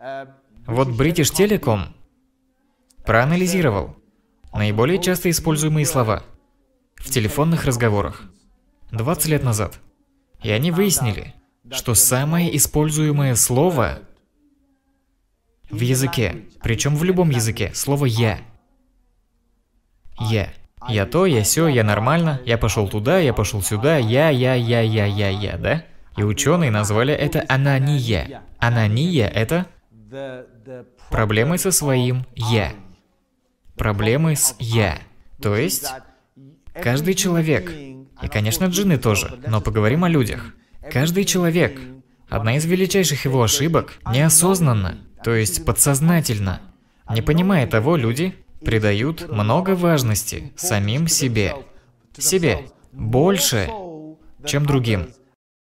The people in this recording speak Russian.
Вот British Telecom проанализировал наиболее часто используемые слова в телефонных разговорах 20 лет назад. И они выяснили, что самое используемое слово в языке, причем в любом языке, слово «я». «Я». Я то, я сё, я нормально, я пошел туда, я пошел сюда, я, я, я, я, я, я, да? И ученые назвали это анония. Анония – это Проблемы со своим «я». Проблемы с «я». То есть, каждый человек, и, конечно, джины тоже, но поговорим о людях. Каждый человек, одна из величайших его ошибок, неосознанно, то есть подсознательно, не понимая того, люди придают много важности самим себе. Себе. Больше, чем другим.